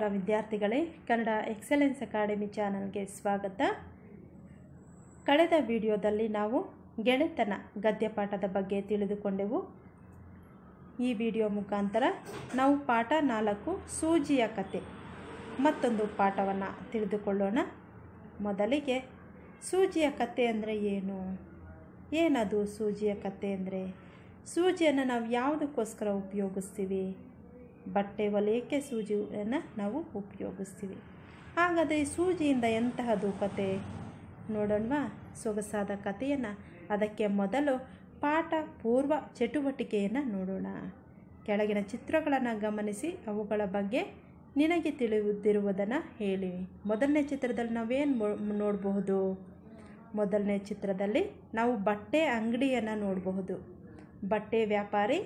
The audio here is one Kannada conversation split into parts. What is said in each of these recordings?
ನಮಸ್ಕಾರ ವಿದ್ಯಾರ್ಥಿಗಳೇ ಕನ್ನಡ ಎಕ್ಸಲೆನ್ಸ್ ಅಕಾಡೆಮಿ ಚಾನಲ್ಗೆ ಸ್ವಾಗತ ಕಳೆದ ವಿಡಿಯೋದಲ್ಲಿ ನಾವು ಗೆಳೆತನ ಗದ್ಯಪಾಠದ ಬಗ್ಗೆ ತಿಳಿದುಕೊಂಡೆವು ಈ ವಿಡಿಯೋ ಮುಖಾಂತರ ನಾವು ಪಾಠ ನಾಲ್ಕು ಸೂಜಿಯ ಕತೆ ಮತ್ತೊಂದು ಪಾಠವನ್ನು ತಿಳಿದುಕೊಳ್ಳೋಣ ಮೊದಲಿಗೆ ಸೂಜಿಯ ಕತೆ ಅಂದರೆ ಏನು ಏನದು ಸೂಜಿಯ ಕತೆ ಅಂದರೆ ಸೂಜಿಯನ್ನು ನಾವು ಯಾವುದಕ್ಕೋಸ್ಕರ ಉಪಯೋಗಿಸ್ತೀವಿ ಬಟ್ಟೆ ವಲಯಕ್ಕೆ ಸೂಜಿಯನ್ನು ನಾವು ಉಪಯೋಗಿಸ್ತೀವಿ ಹಾಗಾದರೆ ಸೂಜಿಯಿಂದ ಎಂತಹದು ಕತೆ ನೋಡೋಣವಾ ಸೊಗಸಾದ ಕಥೆಯನ್ನು ಅದಕ್ಕೆ ಮೊದಲು ಪಾಠ ಪೂರ್ವ ಚಟುವಟಿಕೆಯನ್ನು ನೋಡೋಣ ಕೆಳಗಿನ ಚಿತ್ರಗಳನ್ನು ಗಮನಿಸಿ ಅವುಗಳ ಬಗ್ಗೆ ನಿನಗೆ ತಿಳಿದಿರುವುದನ್ನು ಹೇಳಿ ಮೊದಲನೇ ಚಿತ್ರದಲ್ಲಿ ನಾವೇನು ನೋಡಬಹುದು ಮೊದಲನೇ ಚಿತ್ರದಲ್ಲಿ ನಾವು ಬಟ್ಟೆ ಅಂಗಡಿಯನ್ನು ನೋಡಬಹುದು ಬಟ್ಟೆ ವ್ಯಾಪಾರಿ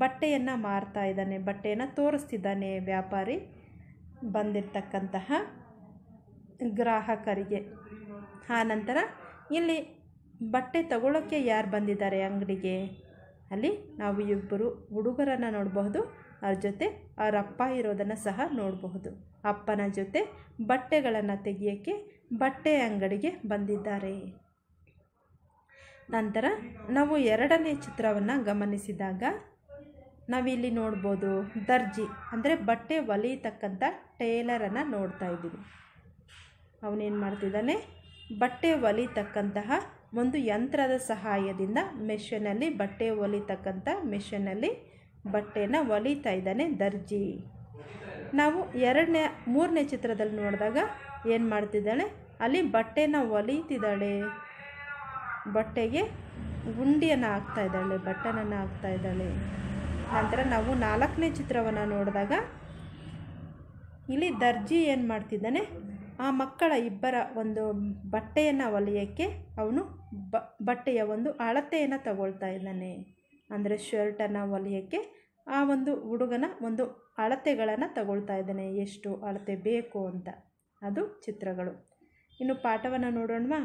ಬಟ್ಟೆಯನ್ನು ಮಾರ್ತಾ ಇದ್ದಾನೆ ಬಟ್ಟೆಯನ್ನು ತೋರಿಸ್ತಿದ್ದಾನೆ ವ್ಯಾಪಾರಿ ಬಂದಿರತಕ್ಕಂತಹ ಗ್ರಾಹಕರಿಗೆ ಆನಂತರ ಇಲ್ಲಿ ಬಟ್ಟೆ ತಗೊಳ್ಳೋಕ್ಕೆ ಯಾರು ಬಂದಿದ್ದಾರೆ ಅಂಗಡಿಗೆ ಅಲ್ಲಿ ನಾವು ಇಬ್ಬರು ಹುಡುಗರನ್ನು ನೋಡಬಹುದು ಅವ್ರ ಜೊತೆ ಅವರ ಅಪ್ಪ ಇರೋದನ್ನು ಸಹ ನೋಡಬಹುದು ಅಪ್ಪನ ಜೊತೆ ಬಟ್ಟೆಗಳನ್ನು ತೆಗೆಯೋಕ್ಕೆ ಬಟ್ಟೆ ಅಂಗಡಿಗೆ ಬಂದಿದ್ದಾರೆ ನಂತರ ನಾವು ಎರಡನೇ ಚಿತ್ರವನ್ನು ಗಮನಿಸಿದಾಗ ನಾವಿಲ್ಲಿ ನೋಡ್ಬೋದು ದರ್ಜಿ ಅಂದರೆ ಬಟ್ಟೆ ಹೊಲಿಯತಕ್ಕಂಥ ಟೇಲರನ್ನು ನೋಡ್ತಾ ಇದ್ದೀವಿ ಅವನೇನು ಮಾಡ್ತಿದ್ದಾನೆ ಬಟ್ಟೆ ಒಲಿತಕ್ಕಂತಹ ಒಂದು ಯಂತ್ರದ ಸಹಾಯದಿಂದ ಮೆಷಿನಲ್ಲಿ ಬಟ್ಟೆ ಒಲಿತಕ್ಕಂಥ ಮೆಷಿನಲ್ಲಿ ಬಟ್ಟೆನ ಹೊಲಿತಾ ಇದ್ದಾನೆ ದರ್ಜಿ ನಾವು ಎರಡನೇ ಮೂರನೇ ಚಿತ್ರದಲ್ಲಿ ನೋಡಿದಾಗ ಏನು ಮಾಡ್ತಿದ್ದಾಳೆ ಅಲ್ಲಿ ಬಟ್ಟೆನ ಹೊಲಿತಿದ್ದಾಳೆ ಬಟ್ಟೆಗೆ ಗುಂಡಿಯನ್ನು ಹಾಕ್ತಾ ಇದ್ದಾಳೆ ಬಟ್ಟನನ್ನು ಹಾಕ್ತಾ ಇದ್ದಾಳೆ ನಂತರ ನಾವು ನಾಲ್ಕನೇ ಚಿತ್ರವನ್ನು ನೋಡಿದಾಗ ಇಲ್ಲಿ ದರ್ಜಿ ಏನು ಮಾಡ್ತಿದ್ದಾನೆ ಆ ಮಕ್ಕಳ ಇಬ್ಬರ ಒಂದು ಬಟ್ಟೆಯನ್ನು ಹೊಲಿಯೋಕ್ಕೆ ಅವನು ಬ ಬಟ್ಟೆಯ ಒಂದು ಅಳತೆಯನ್ನು ತಗೊಳ್ತಾ ಇದ್ದಾನೆ ಅಂದರೆ ಶರ್ಟನ್ನು ಹೊಲಿಯೋಕ್ಕೆ ಆ ಒಂದು ಹುಡುಗನ ಒಂದು ಅಳತೆಗಳನ್ನು ತಗೊಳ್ತಾ ಇದ್ದಾನೆ ಎಷ್ಟು ಅಳತೆ ಬೇಕು ಅಂತ ಅದು ಚಿತ್ರಗಳು ಇನ್ನು ಪಾಠವನ್ನು ನೋಡೋಣವಾ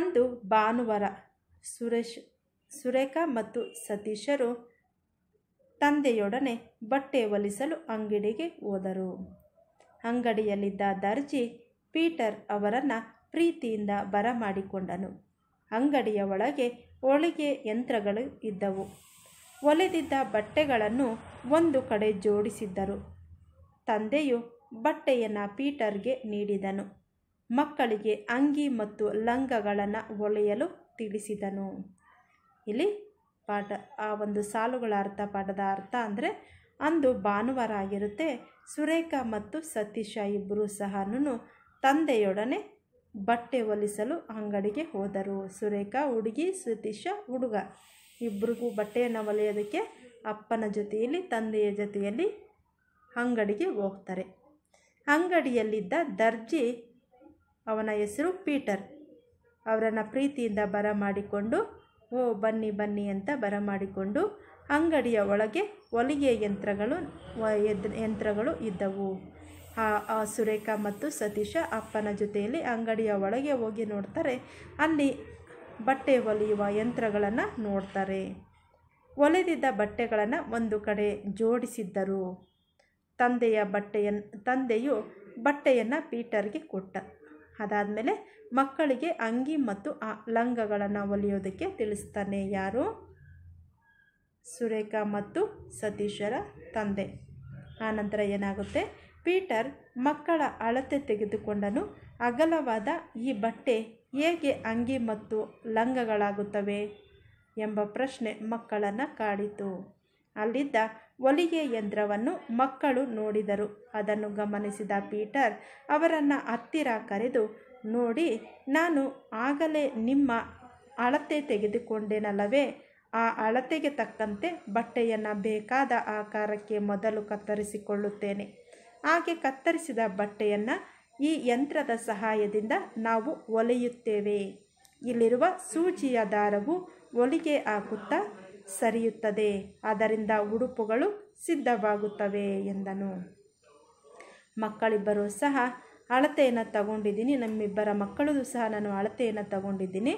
ಅಂದು ಭಾನುವಾರ ಸುರೇಶ್ ಸುರೇಖಾ ಮತ್ತು ಸತೀಶರು ತಂದೆಯೊಡನೆ ಬಟ್ಟೆ ಒಲಿಸಲು ಅಂಗಡಿಗೆ ಹೋದರು ಅಂಗಡಿಯಲ್ಲಿದ್ದ ದರ್ಜಿ ಪೀಟರ್ ಅವರನ್ನು ಪ್ರೀತಿಯಿಂದ ಬರಮಾಡಿಕೊಂಡನು ಅಂಗಡಿಯ ಒಳಗೆ ಹೊಳಿಗೆ ಯಂತ್ರಗಳು ಇದ್ದವು ಒಲೆದಿದ್ದ ಬಟ್ಟೆಗಳನ್ನು ಒಂದು ಕಡೆ ಜೋಡಿಸಿದ್ದರು ತಂದೆಯು ಬಟ್ಟೆಯನ್ನು ಪೀಟರ್ಗೆ ನೀಡಿದನು ಮಕ್ಕಳಿಗೆ ಅಂಗಿ ಮತ್ತು ಲಂಗಗಳನ್ನು ಒಲೆಯಲು ತಿಳಿಸಿದನು ಇಲ್ಲಿ ಪಾಠ ಆ ಒಂದು ಸಾಲುಗಳ ಅರ್ಥ ಪಾಠದ ಅರ್ಥ ಅಂದರೆ ಅಂದು ಭಾನುವಾರ ಆಗಿರುತ್ತೆ ಸುರೇಖಾ ಮತ್ತು ಸತೀಶ ಇಬ್ಬರೂ ಸಹ ತಂದೆಯೊಡನೆ ಬಟ್ಟೆ ಹೊಲಿಸಲು ಅಂಗಡಿಗೆ ಹೋದರು ಸುರೇಖಾ ಹುಡುಗಿ ಸತೀಶ ಹುಡುಗ ಇಬ್ಬರಿಗೂ ಬಟ್ಟೆಯನ್ನು ಹೊಲಿಯೋದಕ್ಕೆ ಅಪ್ಪನ ಜೊತೆಯಲ್ಲಿ ತಂದೆಯ ಜೊತೆಯಲ್ಲಿ ಅಂಗಡಿಗೆ ಹೋಗ್ತಾರೆ ಅಂಗಡಿಯಲ್ಲಿದ್ದ ದರ್ಜಿ ಅವನ ಹೆಸರು ಪೀಟರ್ ಅವರನ್ನು ಪ್ರೀತಿಯಿಂದ ಬರಮಾಡಿಕೊಂಡು ಓ ಬನ್ನಿ ಬನ್ನಿ ಅಂತ ಬರಮಾಡಿಕೊಂಡು ಅಂಗಡಿಯ ಒಳಗೆ ಹೊಲಿಗೆ ಯಂತ್ರಗಳು ಯಂತ್ರಗಳು ಇದ್ದವು ಆ ಸುರೇಖ ಮತ್ತು ಸತೀಶ ಅಪ್ಪನ ಜೊತೆಯಲ್ಲಿ ಅಂಗಡಿಯ ಒಳಗೆ ಹೋಗಿ ನೋಡ್ತಾರೆ ಅಲ್ಲಿ ಬಟ್ಟೆ ಹೊಲಿಯುವ ಯಂತ್ರಗಳನ್ನು ನೋಡ್ತಾರೆ ಒಲೆದಿದ್ದ ಬಟ್ಟೆಗಳನ್ನು ಒಂದು ಕಡೆ ಜೋಡಿಸಿದ್ದರು ತಂದೆಯ ಬಟ್ಟೆಯನ್ನು ತಂದೆಯು ಬಟ್ಟೆಯನ್ನು ಪೀಟರ್ಗೆ ಕೊಟ್ಟ ಅದಾದಮೇಲೆ ಮಕ್ಕಳಿಗೆ ಅಂಗಿ ಮತ್ತು ಆ ಲಂಗಗಳನ್ನು ಹೊಲಿಯೋದಕ್ಕೆ ತಿಳಿಸ್ತಾನೆ ಯಾರು ಸುರೇಖಾ ಮತ್ತು ಸತೀಶರ ತಂದೆ ಆನಂತರ ಏನಾಗುತ್ತೆ ಪೀಟರ್ ಮಕ್ಕಳ ಅಳತೆ ತೆಗೆದುಕೊಂಡನು ಅಗಲವಾದ ಈ ಬಟ್ಟೆ ಹೇಗೆ ಅಂಗಿ ಮತ್ತು ಲಂಗಗಳಾಗುತ್ತವೆ ಎಂಬ ಪ್ರಶ್ನೆ ಮಕ್ಕಳನ್ನು ಕಾಡಿತು ಅಲ್ಲಿದ್ದ ಒಲಿಗೆ ಯಂತ್ರವನ್ನು ಮಕ್ಕಳು ನೋಡಿದರು ಅದನ್ನು ಗಮನಿಸಿದ ಪೀಟರ್ ಅವರನ್ನು ಹತ್ತಿರ ಕರೆದು ನೋಡಿ ನಾನು ಆಗಲೇ ನಿಮ್ಮ ಅಳತೆ ತೆಗೆದುಕೊಂಡೆನಲ್ಲವೇ ಆ ಅಳತೆಗೆ ತಕ್ಕಂತೆ ಬಟ್ಟೆಯನ್ನು ಬೇಕಾದ ಆಕಾರಕ್ಕೆ ಮೊದಲು ಕತ್ತರಿಸಿಕೊಳ್ಳುತ್ತೇನೆ ಹಾಗೆ ಕತ್ತರಿಸಿದ ಬಟ್ಟೆಯನ್ನು ಈ ಯಂತ್ರದ ಸಹಾಯದಿಂದ ನಾವು ಒಲೆಯುತ್ತೇವೆ ಇಲ್ಲಿರುವ ಸೂಜಿಯ ದಾರವು ಒಲಿಗೆ ಹಾಕುತ್ತಾ ಸರಿಯುತ್ತದೆ ಅದರಿಂದ ಉಡುಪುಗಳು ಸಿದ್ಧವಾಗುತ್ತವೆ ಎಂದನು ಮಕ್ಕಳಿಬ್ಬರೂ ಸಹ ಅಳತೆಯನ್ನು ತಗೊಂಡಿದ್ದೀನಿ ನಮ್ಮಿಬ್ಬರ ಮಕ್ಕಳದು ಸಹ ನಾನು ಅಳತೆಯನ್ನು ತಗೊಂಡಿದ್ದೀನಿ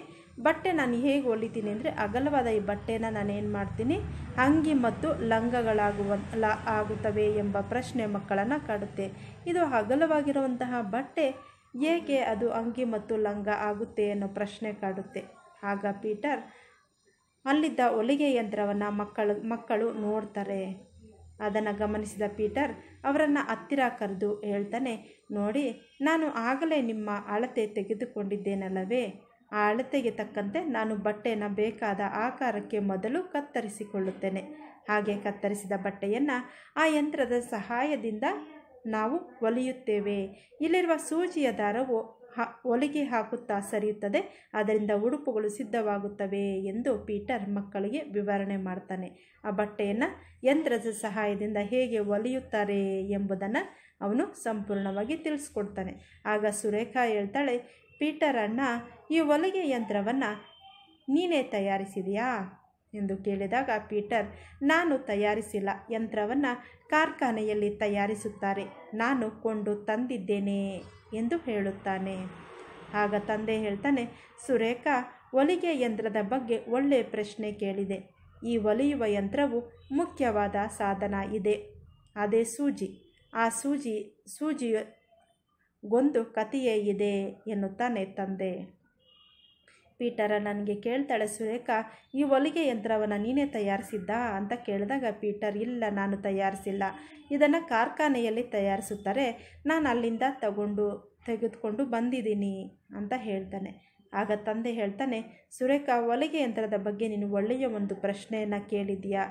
ಬಟ್ಟೆ ನಾನು ಹೇಗೆ ಹೊಲಿತೀನಿ ಅಂದರೆ ಅಗಲವಾದ ಈ ಬಟ್ಟೆನ ನಾನು ಏನು ಮಾಡ್ತೀನಿ ಅಂಗಿ ಮತ್ತು ಲಂಗಗಳಾಗುವ ಲ ಆಗುತ್ತವೆ ಎಂಬ ಪ್ರಶ್ನೆ ಮಕ್ಕಳನ್ನು ಕಾಡುತ್ತೆ ಇದು ಅಗಲವಾಗಿರುವಂತಹ ಬಟ್ಟೆ ಏಕೆ ಅದು ಅಂಗಿ ಮತ್ತು ಲಂಗ ಆಗುತ್ತೆ ಅನ್ನೋ ಪ್ರಶ್ನೆ ಕಾಡುತ್ತೆ ಆಗ ಪೀಟರ್ ಅಲ್ಲಿದ್ದ ಹೊಲಿಗೆ ಯಂತ್ರವನ್ನು ಮಕ್ಕಳು ಮಕ್ಕಳು ನೋಡ್ತಾರೆ ಅದನ್ನು ಗಮನಿಸಿದ ಪೀಟರ್ ಅವರನ್ನು ಹತ್ತಿರ ಕರೆದು ಹೇಳ್ತಾನೆ ನೋಡಿ ನಾನು ಆಗಲೇ ನಿಮ್ಮ ಅಳತೆ ತೆಗೆದುಕೊಂಡಿದ್ದೇನಲ್ಲವೇ ಆ ಅಳತೆಗೆ ತಕ್ಕಂತೆ ನಾನು ಬಟ್ಟೆನ ಬೇಕಾದ ಆಕಾರಕ್ಕೆ ಮೊದಲು ಕತ್ತರಿಸಿಕೊಳ್ಳುತ್ತೇನೆ ಹಾಗೆ ಕತ್ತರಿಸಿದ ಬಟ್ಟೆಯನ್ನು ಆ ಯಂತ್ರದ ಸಹಾಯದಿಂದ ನಾವು ಒಲಿಯುತ್ತೇವೆ ಇಲ್ಲಿರುವ ಸೂಜಿಯ ದಾರವು ಒಲಿಗೆ ಹಾಕುತ್ತಾ ಸರಿಯುತ್ತದೆ ಅದರಿಂದ ಉಡುಪುಗಳು ಸಿದ್ಧವಾಗುತ್ತವೆ ಎಂದು ಪೀಟರ್ ಮಕ್ಕಳಿಗೆ ವಿವರಣೆ ಮಾಡ್ತಾನೆ ಆ ಬಟ್ಟೆಯನ್ನು ಯಂತ್ರದ ಸಹಾಯದಿಂದ ಹೇಗೆ ಒಲಿಯುತ್ತಾರೆ ಎಂಬುದನ್ನು ಅವನು ಸಂಪೂರ್ಣವಾಗಿ ತಿಳಿಸ್ಕೊಡ್ತಾನೆ ಆಗ ಸುರೇಖಾ ಹೇಳ್ತಾಳೆ ಪೀಟರ್ ಅಣ್ಣ ಈ ಹೊಲಿಗೆ ಯಂತ್ರವನ್ನು ನೀನೇ ತಯಾರಿಸಿದೆಯಾ ಎಂದು ಕೇಳಿದಾಗ ಪೀಟರ್ ನಾನು ತಯಾರಿಸಿಲ್ಲ ಯಂತ್ರವನ್ನು ಕಾರ್ಖಾನೆಯಲ್ಲಿ ತಯಾರಿಸುತ್ತಾರೆ ನಾನು ಕೊಂಡು ತಂದಿದ್ದೇನೆ ಎಂದು ಹೇಳುತ್ತಾನೆ ಆಗ ತಂದೆ ಹೇಳ್ತಾನೆ ಸುರೇಖ ಒಲಿಗೆ ಯಂತ್ರದ ಬಗ್ಗೆ ಒಳ್ಳೆಯ ಪ್ರಶ್ನೆ ಕೇಳಿದೆ ಈ ಒಲಿಯುವ ಯಂತ್ರವು ಮುಖ್ಯವಾದ ಸಾಧನ ಇದೆ ಅದೇ ಸೂಜಿ ಆ ಸೂಜಿ ಸೂಜಿಯ ಗೊಂದು ಕಥೆಯೇ ಇದೆ ಎನ್ನುತ್ತಾನೆ ತಂದೆ ಪೀಟರ ನನಗೆ ಕೇಳ್ತಾಳೆ ಸುರೇಖ ಈ ಹೊಲಿಗೆ ಯಂತ್ರವನ್ನು ನೀನೇ ತಯಾರಿಸಿದ್ದಾ ಅಂತ ಕೇಳಿದಾಗ ಪೀಟರ್ ಇಲ್ಲ ನಾನು ತಯಾರಿಸಿಲ್ಲ ಇದನ್ನು ಕಾರ್ಖಾನೆಯಲ್ಲಿ ತಯಾರಿಸುತ್ತಾರೆ ನಾನು ಅಲ್ಲಿಂದ ತಗೊಂಡು ತೆಗೆದುಕೊಂಡು ಬಂದಿದ್ದೀನಿ ಅಂತ ಹೇಳ್ತಾನೆ ಆಗ ತಂದೆ ಹೇಳ್ತಾನೆ ಸುರೇಖ ಹೊಲಿಗೆ ಯಂತ್ರದ ಬಗ್ಗೆ ನೀನು ಒಳ್ಳೆಯ ಒಂದು ಪ್ರಶ್ನೆಯನ್ನು ಕೇಳಿದೀಯಾ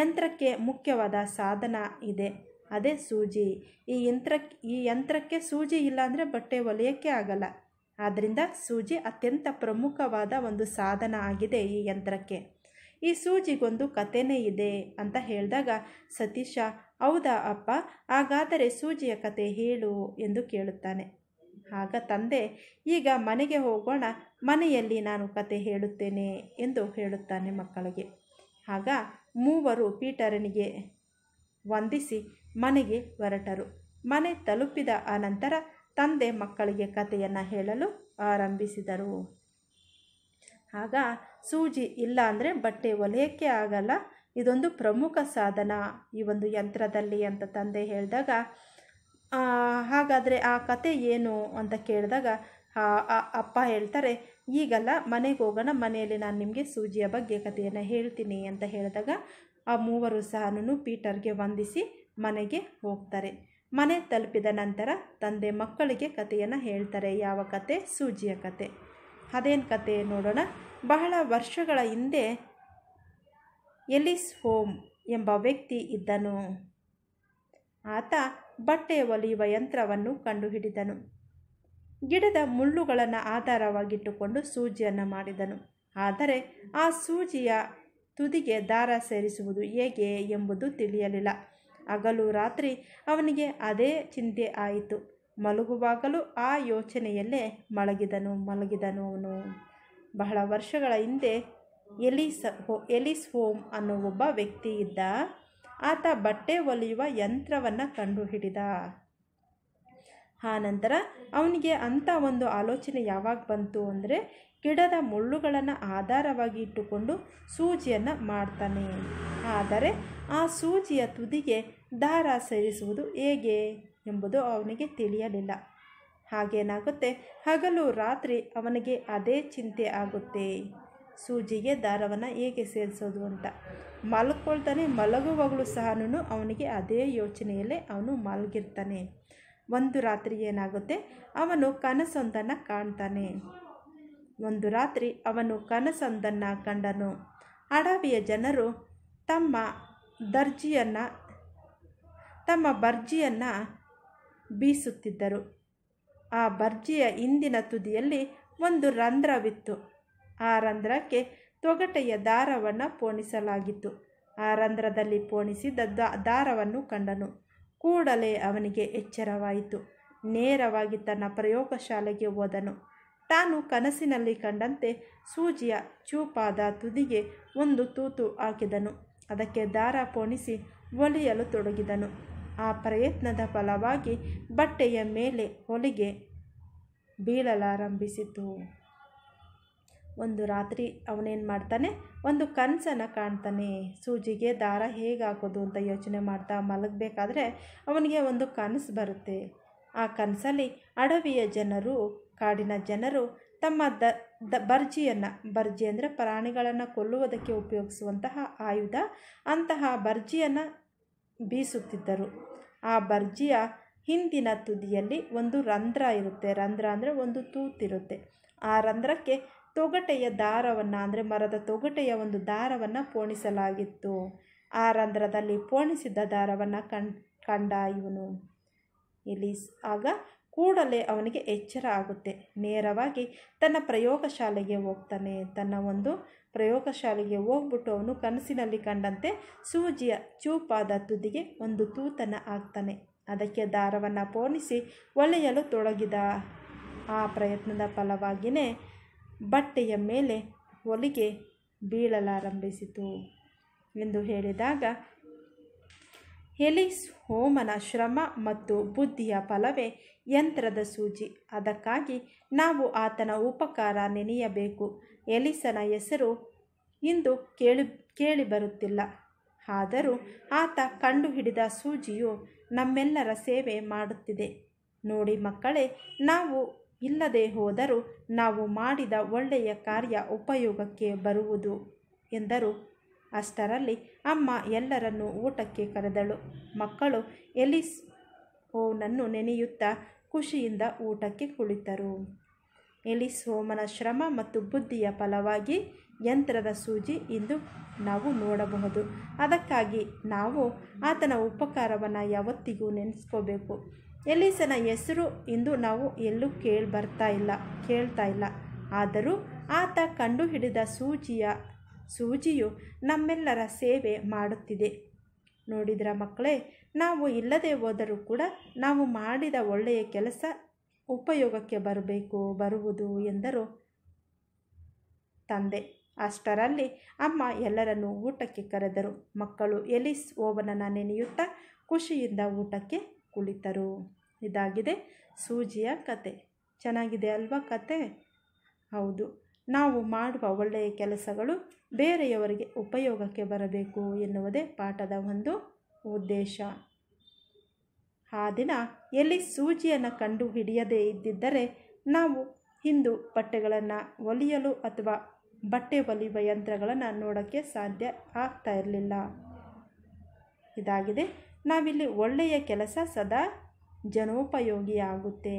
ಯಂತ್ರಕ್ಕೆ ಮುಖ್ಯವಾದ ಸಾಧನ ಇದೆ ಅದೇ ಸೂಜಿ ಈ ಯಂತ್ರ ಈ ಯಂತ್ರಕ್ಕೆ ಸೂಜಿ ಇಲ್ಲಾಂದರೆ ಬಟ್ಟೆ ಹೊಲಿಯೋಕ್ಕೆ ಆಗಲ್ಲ ಆದ್ದರಿಂದ ಸೂಜಿ ಅತ್ಯಂತ ಪ್ರಮುಖವಾದ ಒಂದು ಸಾಧನ ಆಗಿದೆ ಈ ಯಂತ್ರಕ್ಕೆ ಈ ಸೂಜಿಗೊಂದು ಕಥೆನೇ ಇದೆ ಅಂತ ಹೇಳಿದಾಗ ಸತೀಶ ಹೌದಾ ಅಪ್ಪ ಹಾಗಾದರೆ ಸೂಜಿಯ ಕತೆ ಹೇಳು ಎಂದು ಕೇಳುತ್ತಾನೆ ಆಗ ತಂದೆ ಈಗ ಮನೆಗೆ ಹೋಗೋಣ ಮನೆಯಲ್ಲಿ ನಾನು ಕತೆ ಹೇಳುತ್ತೇನೆ ಎಂದು ಹೇಳುತ್ತಾನೆ ಮಕ್ಕಳಿಗೆ ಆಗ ಮೂವರು ಪೀಟರನಿಗೆ ವಂದಿಸಿ ಮನೆಗೆ ಹೊರಟರು ಮನೆ ತಲುಪಿದ ಆನಂತರ ತಂದೆ ಮಕ್ಕಳಿಗೆ ಕಥೆಯನ್ನು ಹೇಳಲು ಆರಂಭಿಸಿದರು ಆಗ ಸೂಜಿ ಇಲ್ಲ ಅಂದರೆ ಬಟ್ಟೆ ಒಲೆಯಕ್ಕೆ ಆಗಲ್ಲ ಇದೊಂದು ಪ್ರಮುಖ ಸಾಧನ ಈ ಒಂದು ಯಂತ್ರದಲ್ಲಿ ಅಂತ ತಂದೆ ಹೇಳಿದಾಗ ಹಾಗಾದರೆ ಆ ಕತೆ ಏನು ಅಂತ ಕೇಳಿದಾಗ ಅಪ್ಪ ಹೇಳ್ತಾರೆ ಈಗಲ್ಲ ಮನೆಗೆ ಹೋಗೋಣ ಮನೆಯಲ್ಲಿ ನಾನು ನಿಮಗೆ ಸೂಜಿಯ ಬಗ್ಗೆ ಕಥೆಯನ್ನು ಹೇಳ್ತೀನಿ ಅಂತ ಹೇಳಿದಾಗ ಆ ಮೂವರು ಸಹನೂ ಪೀಟರ್ಗೆ ವಂದಿಸಿ ಮನೆಗೆ ಹೋಗ್ತಾರೆ ಮನೆ ತಲುಪಿದ ನಂತರ ತಂದೆ ಮಕ್ಕಳಿಗೆ ಕಥೆಯನ್ನು ಹೇಳ್ತಾರೆ ಯಾವ ಕತೆ ಸೂಜಿಯ ಕತೆ ಅದೇನು ಕತೆ ನೋಡೋಣ ಬಹಳ ವರ್ಷಗಳ ಹಿಂದೆ ಎಲಿಸ್ ಹೋಮ್ ಎಂಬ ವ್ಯಕ್ತಿ ಇದ್ದನು ಆತ ಬಟ್ಟೆ ಒಲಿಯುವ ಯಂತ್ರವನ್ನು ಕಂಡುಹಿಡಿದನು ಗಿಡದ ಮುಳ್ಳುಗಳನ್ನು ಆಧಾರವಾಗಿಟ್ಟುಕೊಂಡು ಸೂಜಿಯನ್ನು ಮಾಡಿದನು ಆದರೆ ಆ ಸೂಜಿಯ ತುದಿಗೆ ದಾರ ಸೇರಿಸುವುದು ಹೇಗೆ ಎಂಬುದು ತಿಳಿಯಲಿಲ್ಲ ಹಗಲು ರಾತ್ರಿ ಅವನಿಗೆ ಅದೇ ಚಿಂತೆ ಆಯಿತು ಮಲಗುವಾಗಲೂ ಆ ಯೋಚನೆಯಲ್ಲೇ ಮಲಗಿದನು ಮಲಗಿದನು ಅವನು ಬಹಳ ವರ್ಷಗಳ ಹಿಂದೆ ಎಲಿಸ್ ಹೋ ಎಲಿಸ್ ಹೋಮ್ ಅನ್ನೋ ಒಬ್ಬ ವ್ಯಕ್ತಿ ಇದ್ದ ಆತ ಬಟ್ಟೆ ಒಲಿಯುವ ಯಂತ್ರವನ್ನು ಕಂಡುಹಿಡಿದ ಆ ನಂತರ ಅವನಿಗೆ ಅಂಥ ಒಂದು ಆಲೋಚನೆ ಯಾವಾಗ ಬಂತು ಅಂದರೆ ಗಿಡದ ಮುಳ್ಳುಗಳನ್ನು ಆಧಾರವಾಗಿ ಇಟ್ಟುಕೊಂಡು ಸೂಜಿಯನ್ನು ಮಾಡ್ತಾನೆ ಆದರೆ ಆ ಸೂಜಿಯ ತುದಿಗೆ ದಾರ ಸೇರಿಸುವುದು ಹೇಗೆ ಎಂಬುದು ಅವನಿಗೆ ತಿಳಿಯಲಿಲ್ಲ ಹಾಗೇನಾಗುತ್ತೆ ಹಗಲು ರಾತ್ರಿ ಅವನಿಗೆ ಅದೇ ಚಿಂತೆ ಆಗುತ್ತೆ ಸೂಜಿಗೆ ದಾರವನ್ನು ಹೇಗೆ ಸೇರಿಸೋದು ಅಂತ ಮಲ್ಕೊಳ್ತಾನೆ ಮಲಗುವಾಗಲೂ ಸಹ ಅವನಿಗೆ ಅದೇ ಯೋಚನೆಯಲ್ಲೇ ಅವನು ಮಲಗಿರ್ತಾನೆ ಒಂದು ರಾತ್ರಿ ಏನಾಗುತ್ತೆ ಅವನು ಕನಸೊಂದನ್ನು ಕಾಣ್ತಾನೆ ಒಂದು ರಾತ್ರಿ ಅವನು ಕನಸೊಂದನ್ನು ಕಂಡನು ಅಡವಿಯ ಜನರು ತಮ್ಮ ದರ್ಜಿಯನ್ನು ತಮ್ಮ ಬರ್ಜಿಯನ್ನು ಬೀಸುತ್ತಿದ್ದರು ಆ ಬರ್ಜಿಯ ಹಿಂದಿನ ತುದಿಯಲ್ಲಿ ಒಂದು ರಂಧ್ರವಿತ್ತು ಆ ರಂಧ್ರಕ್ಕೆ ತೊಗಟೆಯ ದಾರವನ್ನು ಪೋಣಿಸಲಾಗಿತ್ತು ಆ ರಂಧ್ರದಲ್ಲಿ ಪೋಣಿಸಿದ ದಾರವನ್ನು ಕಂಡನು ಕೂಡಲೇ ಅವನಿಗೆ ಎಚ್ಚರವಾಯಿತು ನೇರವಾಗಿ ತನ್ನ ಪ್ರಯೋಗಶಾಲೆಗೆ ಹೋದನು ತಾನು ಕನಸಿನಲ್ಲಿ ಕಂಡಂತೆ ಸೂಜಿಯ ಚೂಪಾದ ತುದಿಗೆ ಒಂದು ತೂತು ಹಾಕಿದನು ಅದಕ್ಕೆ ದಾರ ಪೋಣಿಸಿ ಒಲಿಯಲು ತೊಡಗಿದನು ಆ ಪ್ರಯತ್ನದ ಫಲವಾಗಿ ಬಟ್ಟೆಯ ಮೇಲೆ ಹೊಲಿಗೆ ಬೀಳಲಾರಂಭಿಸಿತು ಒಂದು ರಾತ್ರಿ ಅವನೇನು ಮಾಡ್ತಾನೆ ಒಂದು ಕನಸನ್ನು ಕಾಣ್ತಾನೆ ಸೂಜಿಗೆ ದಾರ ಹೇಗೆ ಅಂತ ಯೋಚನೆ ಮಾಡ್ತಾ ಮಲಗಬೇಕಾದ್ರೆ ಅವನಿಗೆ ಒಂದು ಕನಸು ಬರುತ್ತೆ ಆ ಕನಸಲ್ಲಿ ಅಡವಿಯ ಜನರು ಕಾಡಿನ ಜನರು ತಮ್ಮ ದ ದ ಬರ್ಜಿಯನ್ನು ಬರ್ಜಿ ಅಂದರೆ ಪ್ರಾಣಿಗಳನ್ನು ಕೊಲ್ಲುವುದಕ್ಕೆ ಉಪಯೋಗಿಸುವಂತಹ ಆಯುಧ ಅಂತಹ ಬರ್ಜಿಯನ್ನು ಬೀಸುತ್ತಿದ್ದರು ಆ ಬರ್ಜಿಯ ಹಿಂದಿನ ತುದಿಯಲ್ಲಿ ಒಂದು ರಂಧ್ರ ಇರುತ್ತೆ ರಂಧ್ರ ಅಂದರೆ ಒಂದು ತೂತಿರುತ್ತೆ ಆ ರಂಧ್ರಕ್ಕೆ ತೊಗಟೆಯ ದಾರವನ್ನು ಅಂದರೆ ಮರದ ತೊಗಟೆಯ ಒಂದು ದಾರವನ್ನು ಪೋಣಿಸಲಾಗಿತ್ತು ಆ ರಂಧ್ರದಲ್ಲಿ ಪೋಣಿಸಿದ್ದ ದಾರವನ್ನು ಕಂಡ ಇವನು ಇಲ್ಲಿ ಆಗ ಕೂಡಲೇ ಅವನಿಗೆ ಎಚ್ಚರ ಆಗುತ್ತೆ ನೇರವಾಗಿ ತನ್ನ ಪ್ರಯೋಗಶಾಲೆಗೆ ಹೋಗ್ತಾನೆ ತನ್ನ ಒಂದು ಪ್ರಯೋಗಶಾಲೆಗೆ ಹೋಗ್ಬಿಟ್ಟು ಅವನು ಕನಸಿನಲ್ಲಿ ಕಂಡಂತೆ ಸೂಜಿಯ ಚೂಪಾದ ತುದಿಗೆ ಒಂದು ತೂತನ ಹಾಕ್ತಾನೆ ಅದಕ್ಕೆ ದಾರವನ್ನು ಪೋಣಿಸಿ ಒಲೆಯಲು ತೊಡಗಿದ ಆ ಪ್ರಯತ್ನದ ಫಲವಾಗಿಯೇ ಬಟ್ಟೆಯ ಮೇಲೆ ಹೊಲಿಗೆ ಬೀಳಲಾರಂಭಿಸಿತು ಎಂದು ಹೇಳಿದಾಗ ಎಲಿಸ್ ಹೋಮನ ಶ್ರಮ ಮತ್ತು ಬುದ್ಧಿಯ ಫಲವೇ ಯಂತ್ರದ ಸೂಜಿ ಅದಕ್ಕಾಗಿ ನಾವು ಆತನ ಉಪಕಾರ ನೆನೆಯಬೇಕು ಎಲಿಸನ ಹೆಸರು ಇಂದು ಕೇಳಿ ಕೇಳಿಬರುತ್ತಿಲ್ಲ ಆದರೂ ಆತ ಕಂಡುಹಿಡಿದ ಸೂಜಿಯು ನಮ್ಮೆಲ್ಲರ ಸೇವೆ ಮಾಡುತ್ತಿದೆ ನೋಡಿ ಮಕ್ಕಳೇ ನಾವು ಇಲ್ಲದೆ ಹೋದರೂ ನಾವು ಮಾಡಿದ ಒಳ್ಳೆಯ ಕಾರ್ಯ ಉಪಯೋಗಕ್ಕೆ ಬರುವುದು ಎಂದರು ಅಷ್ಟರಲ್ಲಿ ಅಮ್ಮ ಎಲ್ಲರನ್ನೂ ಊಟಕ್ಕೆ ಕರೆದಳು ಮಕ್ಕಳು ಎಲಿಸ್ ಓನನ್ನು ನೆನೆಯುತ್ತಾ ಖುಷಿಯಿಂದ ಊಟಕ್ಕೆ ಕುಳಿತರು ಎಲಿಸ್ ಹೋಮನ ಶ್ರಮ ಮತ್ತು ಬುದ್ಧಿಯ ಫಲವಾಗಿ ಯಂತ್ರದ ಸೂಜಿ ಇಂದು ನಾವು ನೋಡಬಹುದು ಅದಕ್ಕಾಗಿ ನಾವು ಆತನ ಉಪಕಾರವನ್ನು ಯಾವತ್ತಿಗೂ ನೆನೆಸ್ಕೋಬೇಕು ಎಲಿಸನ ಹೆಸರು ಇಂದು ನಾವು ಎಲ್ಲೂ ಕೇಳಿ ಬರ್ತಾ ಇಲ್ಲ ಕೇಳ್ತಾ ಇಲ್ಲ ಆದರೂ ಆತ ಕಂಡುಹಿಡಿದ ಸೂಜಿಯ ಸೂಜಿಯು ನಮ್ಮೆಲ್ಲರ ಸೇವೆ ಮಾಡುತ್ತಿದೆ ನೋಡಿದ್ರ ಮಕ್ಕಳೇ ನಾವು ಇಲ್ಲದೆ ಹೋದರೂ ಕೂಡ ನಾವು ಮಾಡಿದ ಒಳ್ಳೆಯ ಕೆಲಸ ಉಪಯೋಗಕ್ಕೆ ಬರಬೇಕು ಬರುವುದು ಎಂದರು ತಂದೆ ಅಷ್ಟರಲ್ಲಿ ಅಮ್ಮ ಎಲ್ಲರನ್ನು ಊಟಕ್ಕೆ ಕರೆದರು ಮಕ್ಕಳು ಎಲಿಸ್ ಓವನನ್ನ ನೆನೆಯುತ್ತಾ ಖುಷಿಯಿಂದ ಊಟಕ್ಕೆ ಕುಳಿತರು ಇದಾಗಿದೆ ಸೂಜಿಯ ಕತೆ ಚೆನ್ನಾಗಿದೆ ಅಲ್ವಾ ಕತೆ ಹೌದು ನಾವು ಮಾಡುವ ಒಳ್ಳೆಯ ಕೆಲಸಗಳು ಬೇರೆಯವರಿಗೆ ಉಪಯೋಗಕ್ಕೆ ಬರಬೇಕು ಎನ್ನುವುದೇ ಪಾಠದ ಒಂದು ಉದ್ದೇಶ ಆ ದಿನ ಎಲ್ಲಿ ಸೂಜಿಯನ್ನು ಕಂಡು ಹಿಡಿಯದೇ ಇದ್ದಿದ್ದರೆ ನಾವು ಹಿಂದು ಬಟ್ಟೆಗಳನ್ನು ಒಲಿಯಲು ಅಥವಾ ಬಟ್ಟೆ ಒಲಿಯುವ ಯಂತ್ರಗಳನ್ನು ನೋಡೋಕ್ಕೆ ಸಾಧ್ಯ ಆಗ್ತಾ ಇರಲಿಲ್ಲ ಇದಾಗಿದೆ ನಾವಿಲ್ಲಿ ಒಳ್ಳೆಯ ಕೆಲಸ ಸದಾ ಜನೋಪಯೋಗಿಯಾಗುತ್ತೆ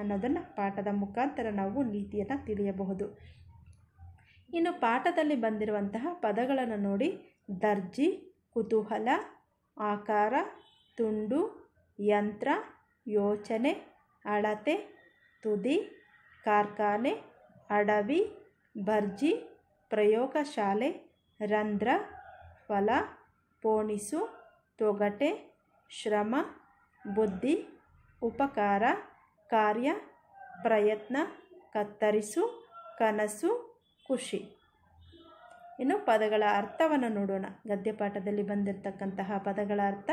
ಅನ್ನೋದನ್ನು ಪಾಠದ ಮುಖಾಂತರ ನಾವು ನೀತಿಯನ್ನು ತಿಳಿಯಬಹುದು ಇನ್ನು ಪಾಠದಲ್ಲಿ ಬಂದಿರುವಂತಹ ಪದಗಳನ್ನು ನೋಡಿ ದರ್ಜಿ ಕುತೂಹಲ ಆಕಾರ ತುಂಡು ಯಂತ್ರ ಯೋಚನೆ ಅಳತೆ ತುದಿ ಕಾರ್ಖಾನೆ ಅಡವಿ ಭರ್ಜಿ ಪ್ರಯೋಗಶಾಲೆ ರಂಧ್ರ ಫಲ ಪೋಣಿಸು ತೊಗಟೆ ಶ್ರಮ ಬುದ್ಧಿ ಉಪಕಾರ ಕಾರ್ಯ ಪ್ರಯತ್ನ ಕತ್ತರಿಸು ಕನಸು ಖುಷಿ ಇನ್ನು ಪದಗಳ ಅರ್ಥವನ್ನು ನೋಡೋಣ ಗದ್ಯಪಾಠದಲ್ಲಿ ಬಂದಿರತಕ್ಕಂತಹ ಪದಗಳ ಅರ್ಥ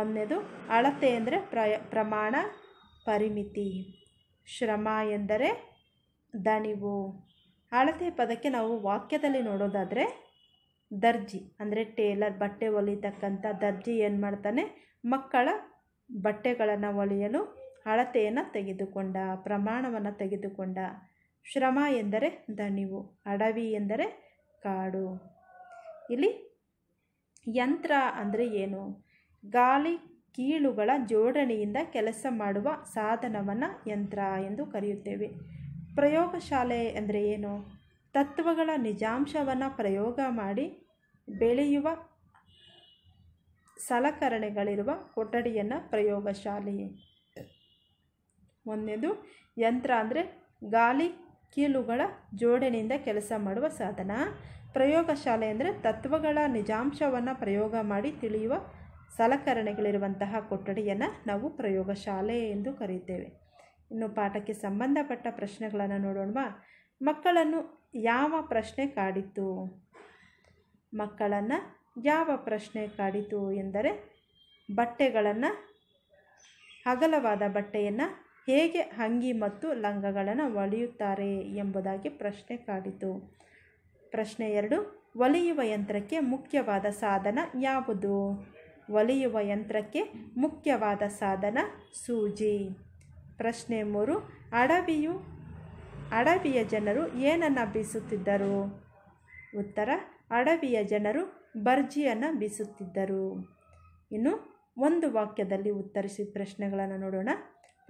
ಒಂದನೇದು ಅಳತೆ ಅಂದರೆ ಪ್ರಯ ಪ್ರಮಾಣ ಪರಿಮಿತಿ ಶ್ರಮ ಎಂದರೆ ದಣಿವು ಅಳತೆ ಪದಕ್ಕೆ ನಾವು ವಾಕ್ಯದಲ್ಲಿ ನೋಡೋದಾದರೆ ದರ್ಜಿ ಅಂದರೆ ಟೇಲರ್ ಬಟ್ಟೆ ಹೊಲಿತಕ್ಕಂಥ ದರ್ಜಿ ಏನು ಮಾಡ್ತಾನೆ ಮಕ್ಕಳ ಬಟ್ಟೆಗಳನ್ನು ಹೊಲಿಯಲು ಅಳತೆಯನ್ನು ತೆಗೆದುಕೊಂಡ ಪ್ರಮಾಣವನ್ನು ತೆಗೆದುಕೊಂಡ ಶ್ರಮ ಎಂದರೆ ದಣಿವು ಅಡವಿ ಎಂದರೆ ಕಾಡು ಇಲ್ಲಿ ಯಂತ್ರ ಅಂದರೆ ಏನು ಗಾಳಿ ಕೀಳುಗಳ ಜೋಡಣೆಯಿಂದ ಕೆಲಸ ಮಾಡುವ ಸಾಧನವನ್ನು ಯಂತ್ರ ಎಂದು ಕರೆಯುತ್ತೇವೆ ಪ್ರಯೋಗಶಾಲೆ ಅಂದರೆ ಏನು ತತ್ವಗಳ ನಿಜಾಂಶವನ್ನು ಪ್ರಯೋಗ ಮಾಡಿ ಬೆಳೆಯುವ ಸಲಕರಣೆಗಳಿರುವ ಕೊಠಡಿಯನ್ನು ಪ್ರಯೋಗಶಾಲೆ ಒಂದನೇದು ಯಂತ್ರ ಅಂದರೆ ಗಾಲಿ ಕೀಲುಗಳ ಜೋಡಣೆಯಿಂದ ಕೆಲಸ ಮಾಡುವ ಸಾಧನ ಪ್ರಯೋಗಶಾಲೆ ಅಂದರೆ ತತ್ವಗಳ ನಿಜಾಂಶವನ್ನು ಪ್ರಯೋಗ ಮಾಡಿ ತಿಳಿಯುವ ಸಲಕರಣೆಗಳಿರುವಂತಹ ಕೊಠಡಿಯನ್ನು ನಾವು ಪ್ರಯೋಗಶಾಲೆ ಎಂದು ಕರೆಯುತ್ತೇವೆ ಇನ್ನು ಪಾಠಕ್ಕೆ ಸಂಬಂಧಪಟ್ಟ ಪ್ರಶ್ನೆಗಳನ್ನು ನೋಡೋಣ ಮಕ್ಕಳನ್ನು ಯಾವ ಪ್ರಶ್ನೆ ಕಾಡಿತು ಮಕ್ಕಳನ್ನು ಯಾವ ಪ್ರಶ್ನೆ ಕಾಡಿತು ಎಂದರೆ ಬಟ್ಟೆಗಳನ್ನು ಅಗಲವಾದ ಬಟ್ಟೆಯನ್ನು ಹೇಗೆ ಅಂಗಿ ಮತ್ತು ಲಂಗಗಳನ್ನು ಒಲಿಯುತ್ತಾರೆ ಎಂಬುದಾಗಿ ಪ್ರಶ್ನೆ ಕಾಡಿತು ಪ್ರಶ್ನೆ ಎರಡು ಒಲಿಯುವ ಯಂತ್ರಕ್ಕೆ ಮುಖ್ಯವಾದ ಸಾಧನ ಯಾವುದು ಒಲಿಯುವ ಯಂತ್ರಕ್ಕೆ ಮುಖ್ಯವಾದ ಸಾಧನ ಸೂಜಿ ಪ್ರಶ್ನೆ ಮೂರು ಅಡವಿಯು ಅಡವಿಯ ಜನರು ಏನನ್ನು ಬೀಸುತ್ತಿದ್ದರು ಉತ್ತರ ಅಡವಿಯ ಜನರು ಬರ್ಜಿಯನ್ನು ಬೀಸುತ್ತಿದ್ದರು ಇನ್ನು ಒಂದು ವಾಕ್ಯದಲ್ಲಿ ಉತ್ತರಿಸಿದ ಪ್ರಶ್ನೆಗಳನ್ನು ನೋಡೋಣ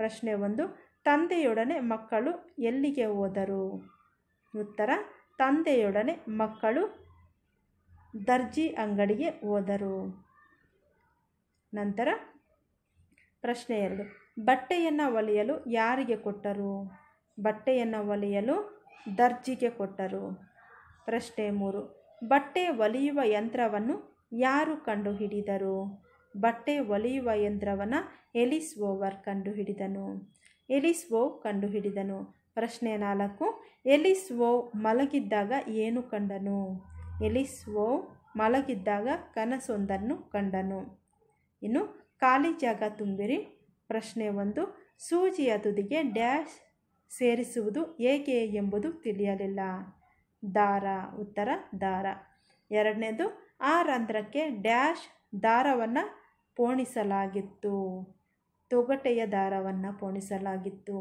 ಪ್ರಶ್ನೆ ಒಂದು ತಂದೆಯೊಡನೆ ಮಕ್ಕಳು ಎಲ್ಲಿಗೆ ಹೋದರು ಉತ್ತರ ತಂದೆಯೊಡನೆ ಮಕ್ಕಳು ದರ್ಜಿ ಅಂಗಡಿಗೆ ಹೋದರು ನಂತರ ಪ್ರಶ್ನೆ ಎರಡು ಬಟ್ಟೆಯನ್ನು ಒಲಿಯಲು ಯಾರಿಗೆ ಕೊಟ್ಟರು ಬಟ್ಟೆಯನ್ನು ಒಲಿಯಲು ದರ್ಜಿಗೆ ಕೊಟ್ಟರು ಪ್ರಶ್ನೆ ಮೂರು ಬಟ್ಟೆ ಒಲಿಯುವ ಯಂತ್ರವನ್ನು ಯಾರು ಕಂಡುಹಿಡಿದರು ಬಟ್ಟೆ ಒಲಿಯುವ ಯಂತ್ರವನ್ನು ಎಲಿಸ್ವೋವರ್ ಕಂಡುಹಿಡಿದನು ಎಲಿಸ್ವೋವ್ ಕಂಡುಹಿಡಿದನು ಪ್ರಶ್ನೆ ನಾಲ್ಕು ಎಲಿಸ್ವೋವ್ ಮಲಗಿದ್ದಾಗ ಏನು ಕಂಡನು ಎಲಿಸ್ ಎಲಿಸ್ವೋವ್ ಮಲಗಿದ್ದಾಗ ಕನಸೊಂದನ್ನು ಕಂಡನು ಇನ್ನು ಖಾಲಿ ಜಾಗ ತುಂಬಿರಿ ಪ್ರಶ್ನೆ ಒಂದು ಸೂಜಿಯ ತುದಿಗೆ ಡ್ಯಾಶ್ ಸೇರಿಸುವುದು ಏಕೆ ಎಂಬುದು ತಿಳಿಯಲಿಲ್ಲ ದಾರ ಉತ್ತರ ದಾರ ಎರಡನೇದು ಆ ರಂಧ್ರಕ್ಕೆ ಡ್ಯಾಶ್ ದಾರವನ್ನು ಪೋಣಿಸಲಾಗಿತ್ತು ತೊಗಟೆಯ ದಾರವನ್ನು ಪೋಣಿಸಲಾಗಿತ್ತು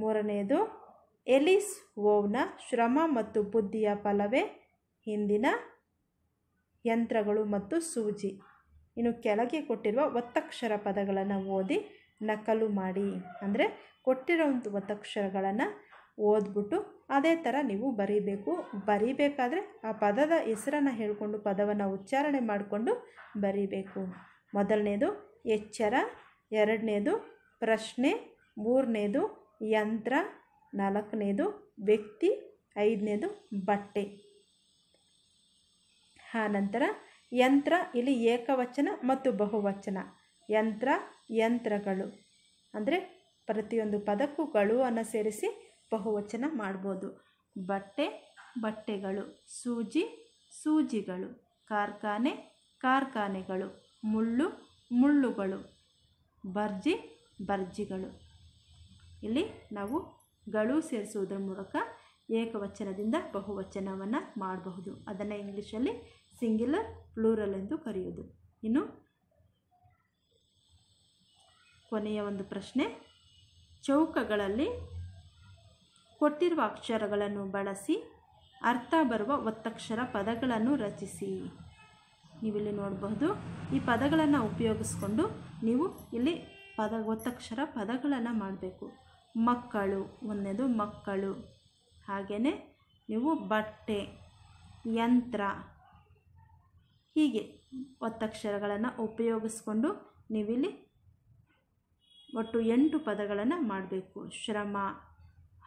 ಮೂರನೆಯದು ಎಲಿಸ್ ಓವ್ನ ಶ್ರಮ ಮತ್ತು ಬುದ್ಧಿಯ ಫಲವೇ ಹಿಂದಿನ ಯಂತ್ರಗಳು ಮತ್ತು ಸೂಜಿ ಇನ್ನು ಕೆಳಗೆ ಕೊಟ್ಟಿರುವ ಒತ್ತಕ್ಷರ ಪದಗಳನ್ನು ಓದಿ ನಕಲು ಮಾಡಿ ಅಂದರೆ ಕೊಟ್ಟಿರೋ ಒಂದು ಒತ್ತಕ್ಷರಗಳನ್ನು ಓದ್ಬಿಟ್ಟು ಅದೇ ಥರ ನೀವು ಬರೀಬೇಕು ಬರೀಬೇಕಾದ್ರೆ ಆ ಪದದ ಹೆಸರನ್ನು ಹೇಳಿಕೊಂಡು ಪದವನ್ನು ಉಚ್ಚಾರಣೆ ಮಾಡಿಕೊಂಡು ಬರೀಬೇಕು ಮೊದಲನೇದು ಎಚ್ಚರ ಎರಡನೇದು ಪ್ರಶ್ನೆ ಮೂರನೇದು ಯಂತ್ರ ನಾಲ್ಕನೇದು ವ್ಯಕ್ತಿ ಐದನೇದು ಬಟ್ಟೆ ಆ ನಂತರ ಯಂತ್ರ ಇಲ್ಲಿ ಏಕವಚನ ಮತ್ತು ಬಹುವಚನ ಯಂತ್ರ ಯಂತ್ರಗಳು ಅಂದರೆ ಪ್ರತಿಯೊಂದು ಪದಕ್ಕೂ ಗಳು ಅನ್ನು ಸೇರಿಸಿ ಬಹುವಚನ ಮಾಡ್ಬೋದು ಬಟ್ಟೆ ಬಟ್ಟೆಗಳು ಸೂಜಿ ಸೂಜಿಗಳು ಕಾರ್ಖಾನೆ ಕಾರ್ಖಾನೆಗಳು ಮುಳ್ಳು ಮುಳ್ಳುಗಳು ಬರ್ಜಿ ಬರ್ಜಿಗಳು ಇಲ್ಲಿ ನಾವು ಗಳು ಸೇರಿಸುವುದರ ಮೂಲಕ ಏಕವಚನದಿಂದ ಬಹುವಚನವನ್ನು ಮಾಡಬಹುದು ಅದನ್ನು ಇಂಗ್ಲೀಷಲ್ಲಿ ಸಿಂಗ್ಯುಲರ್ ಪ್ಲೂರಲ್ ಎಂದು ಕರೆಯೋದು ಇನ್ನು ಕೊನೆಯ ಒಂದು ಪ್ರಶ್ನೆ ಚೌಕಗಳಲ್ಲಿ ಕೊಟ್ಟಿರುವ ಅಕ್ಷರಗಳನ್ನು ಬಳಸಿ ಅರ್ಥ ಬರುವ ಒತ್ತಕ್ಷರ ಪದಗಳನ್ನು ರಚಿಸಿ ನೀವಿಲ್ಲಿ ನೋಡಬಹುದು ಈ ಪದಗಳನ್ನು ಉಪಯೋಗಿಸ್ಕೊಂಡು ನೀವು ಇಲ್ಲಿ ಪದ ಒತ್ತಕ್ಷರ ಪದಗಳನ್ನು ಮಾಡಬೇಕು ಮಕ್ಕಳು ಒಂದನೇದು ಮಕ್ಕಳು ಹಾಗೆಯೇ ನೀವು ಬಟ್ಟೆ ಯಂತ್ರ ಹೀಗೆ ಒತ್ತಕ್ಷರಗಳನ್ನು ಉಪಯೋಗಿಸ್ಕೊಂಡು ನೀವಿಲ್ಲಿ ಒಟ್ಟು ಎಂಟು ಪದಗಳನ್ನು ಮಾಡಬೇಕು ಶ್ರಮ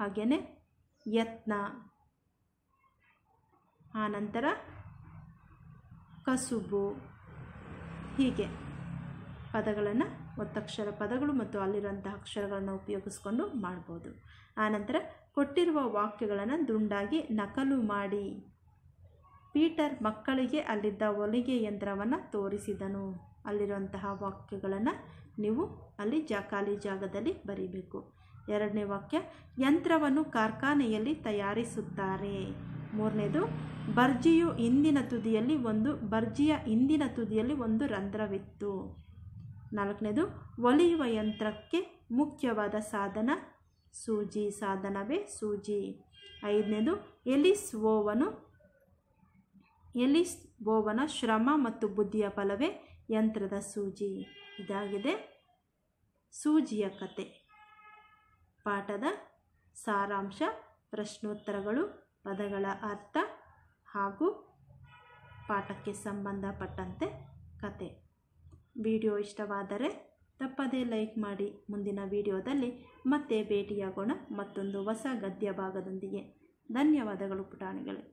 ಹಾಗೆಯೇ ಯತ್ನ ಆನಂತರ ಕಸುಬು ಹೀಗೆ ಪದಗಳನ್ನು ಒತ್ತಕ್ಷರ ಪದಗಳು ಮತ್ತು ಅಲ್ಲಿರುವಂಥ ಅಕ್ಷರಗಳನ್ನು ಉಪಯೋಗಿಸ್ಕೊಂಡು ಮಾಡ್ಬೋದು ಆನಂತರ ಕೊಟ್ಟಿರುವ ವಾಕ್ಯಗಳನ್ನು ದುಂಡಾಗಿ ನಕಲು ಮಾಡಿ ಪೀಟರ್ ಮಕ್ಕಳಿಗೆ ಅಲ್ಲಿದ್ದ ಹೊಲಿಗೆ ಯಂತ್ರವನ್ನು ತೋರಿಸಿದನು ಅಲ್ಲಿರುವಂತಹ ವಾಕ್ಯಗಳನ್ನು ನೀವು ಅಲ್ಲಿ ಜ ಖಾಲಿ ಜಾಗದಲ್ಲಿ ಬರೀಬೇಕು ಎರಡನೇ ವಾಕ್ಯ ಯಂತ್ರವನ್ನು ಕಾರ್ಖಾನೆಯಲ್ಲಿ ತಯಾರಿಸುತ್ತಾರೆ ಮೂರನೇದು ಬರ್ಜಿಯು ಹಿಂದಿನ ತುದಿಯಲ್ಲಿ ಒಂದು ಬರ್ಜಿಯ ಹಿಂದಿನ ತುದಿಯಲ್ಲಿ ಒಂದು ರಂಧ್ರವಿತ್ತು ನಾಲ್ಕನೇದು ಒಲಿಯುವ ಯಂತ್ರಕ್ಕೆ ಮುಖ್ಯವಾದ ಸಾಧನ ಸೂಜಿ ಸಾಧನವೇ ಸೂಜಿ ಐದನೇದು ಎಲಿಸ್ ಓವನು ಎಲಿಸ್ ಓವನ ಶ್ರಮ ಮತ್ತು ಬುದ್ಧಿಯ ಫಲವೇ ಯಂತ್ರದ ಸೂಜಿ ಇದಾಗಿದೆ ಸೂಜಿಯ ಕತೆ ಪಾಠದ ಸಾರಾಂಶ ಪ್ರಶ್ನೋತ್ತರಗಳು ಪದಗಳ ಅರ್ಥ ಹಾಗೂ ಪಾಠಕ್ಕೆ ಸಂಬಂಧಪಟ್ಟಂತೆ ಕತೆ ವಿಡಿಯೋ ಇಷ್ಟವಾದರೆ ತಪ್ಪದೇ ಲೈಕ್ ಮಾಡಿ ಮುಂದಿನ ವಿಡಿಯೋದಲ್ಲಿ ಮತ್ತೆ ಭೇಟಿಯಾಗೋಣ ಮತ್ತೊಂದು ಹೊಸ ಗದ್ಯ ಭಾಗದೊಂದಿಗೆ ಧನ್ಯವಾದಗಳು ಪುಟಾಣಿಗಳೇ